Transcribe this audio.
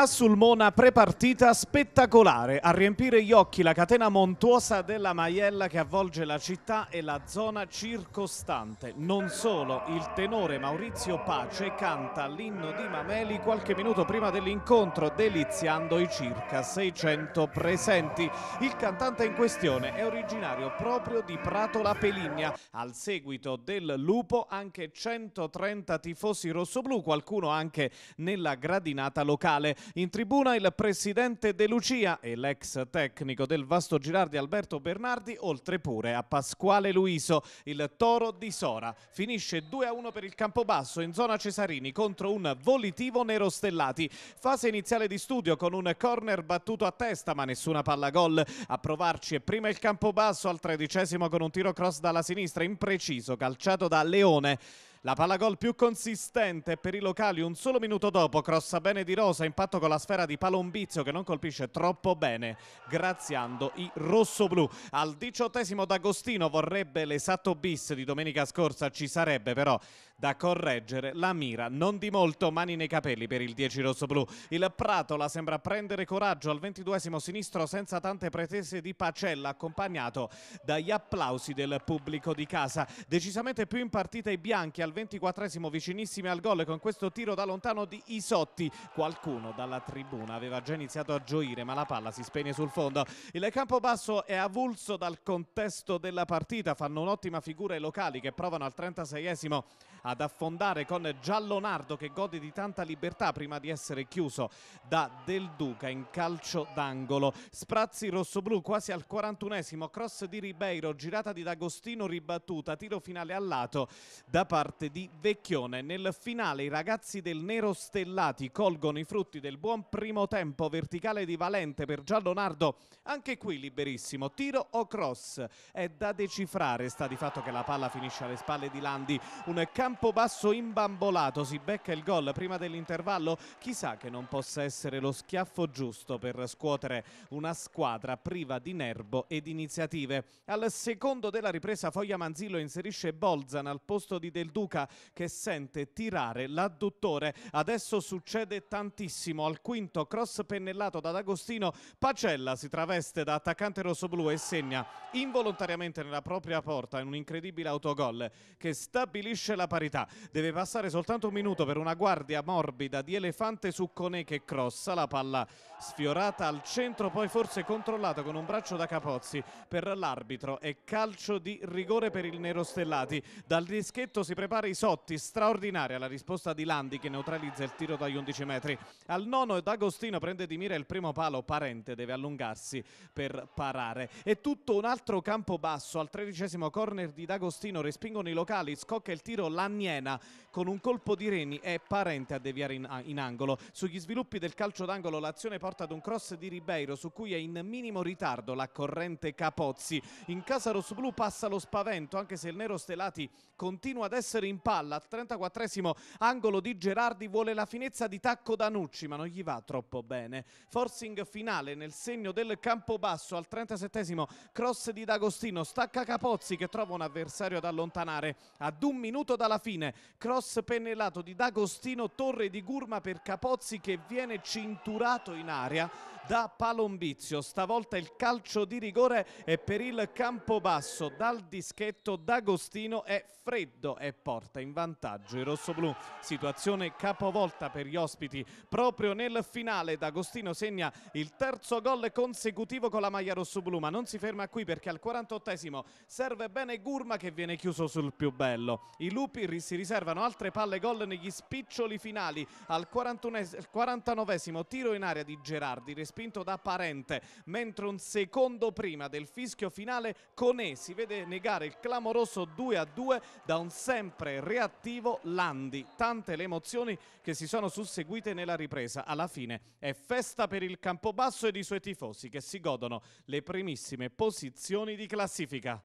A Sulmona prepartita spettacolare, a riempire gli occhi la catena montuosa della Maiella che avvolge la città e la zona circostante. Non solo, il tenore Maurizio Pace canta l'inno di Mameli qualche minuto prima dell'incontro, deliziando i circa 600 presenti. Il cantante in questione è originario proprio di Prato La Peligna. Al seguito del Lupo anche 130 tifosi rossoblù, qualcuno anche nella gradinata locale. In tribuna il presidente De Lucia e l'ex tecnico del Vasto Girardi Alberto Bernardi, oltre pure a Pasquale Luiso, il toro di Sora. Finisce 2-1 per il Campobasso in zona Cesarini contro un volitivo Nero Stellati. Fase iniziale di studio con un corner battuto a testa ma nessuna palla gol. A provarci è prima il Campobasso al tredicesimo con un tiro cross dalla sinistra impreciso calciato da Leone. La palla gol più consistente per i locali un solo minuto dopo, crossa bene di Rosa, impatto con la sfera di Palombizio che non colpisce troppo bene, graziando i rossoblù. Al diciottesimo d'Agostino vorrebbe l'esatto bis di domenica scorsa, ci sarebbe però da correggere la mira, non di molto, mani nei capelli per il 10 rossoblù. Il Pratola sembra prendere coraggio al ventiduesimo sinistro senza tante pretese di Pacella, accompagnato dagli applausi del pubblico di casa. Decisamente più in partita i bianchi al 24 vicinissime al gol con questo tiro da lontano di Isotti. Qualcuno dalla tribuna aveva già iniziato a gioire ma la palla si spegne sul fondo. Il campo basso è avulso dal contesto della partita, fanno un'ottima figura i locali che provano al 36esimo ad affondare con Giallonardo che gode di tanta libertà prima di essere chiuso da Del Duca in calcio d'angolo. Sprazzi rossoblù quasi al 41esimo, cross di Ribeiro, girata di D'Agostino ribattuta, tiro finale al lato da parte parte di Vecchione. Nel finale i ragazzi del Nero Stellati colgono i frutti del buon primo tempo verticale di Valente per Giallonardo. Anche qui liberissimo, tiro o cross? È da decifrare, sta di fatto che la palla finisce alle spalle di Landi. Un campo basso imbambolato, si becca il gol prima dell'intervallo. Chissà che non possa essere lo schiaffo giusto per scuotere una squadra priva di nervo ed iniziative. Al secondo della ripresa Foglia Manzillo inserisce Bolzan al posto di Del Duca Luca che sente tirare l'adduttore. Adesso succede tantissimo. Al quinto cross pennellato da D'Agostino, Pacella si traveste da attaccante rossoblu e segna involontariamente nella propria porta in un incredibile autogol che stabilisce la parità. Deve passare soltanto un minuto per una guardia morbida di Elefante su Conè che crossa la palla sfiorata al centro, poi forse controllata con un braccio da Capozzi per l'arbitro e calcio di rigore per il Nero Stellati. Dal dischetto si prepara Marisotti, straordinaria la risposta di Landi che neutralizza il tiro dagli 11 metri. Al nono D'Agostino prende di mira il primo palo, Parente deve allungarsi per parare. E tutto un altro campo basso, al tredicesimo corner di D'Agostino respingono i locali, scocca il tiro Lanniena con un colpo di Reni e Parente a deviare in, in angolo. Sugli sviluppi del calcio d'angolo l'azione porta ad un cross di Ribeiro su cui è in minimo ritardo la corrente Capozzi. In casa rossoblù passa lo spavento anche se il nero Stelati continua ad essere in palla al 34esimo angolo di Gerardi vuole la finezza di tacco da Nucci, ma non gli va troppo bene forcing finale nel segno del campo basso. al 37esimo cross di D'Agostino stacca Capozzi che trova un avversario ad allontanare ad un minuto dalla fine cross pennellato di D'Agostino torre di Gurma per Capozzi che viene cinturato in aria da Palombizio stavolta il calcio di rigore è per il campo basso. dal dischetto D'Agostino è freddo e poi porta in vantaggio i rossoblù. Situazione capovolta per gli ospiti. Proprio nel finale D'Agostino segna il terzo gol consecutivo con la maglia rossoblù, ma non si ferma qui perché al 48esimo serve bene Gurma che viene chiuso sul più bello. I lupi si riservano altre palle gol negli spiccioli finali. Al 49esimo tiro in aria di Gerardi, respinto da Parente, mentre un secondo prima del fischio finale Conè si vede negare il clamoroso 2 a 2 da un sempre giocatore reattivo Landi. Tante le emozioni che si sono susseguite nella ripresa. Alla fine è festa per il Campobasso ed i suoi tifosi che si godono le primissime posizioni di classifica.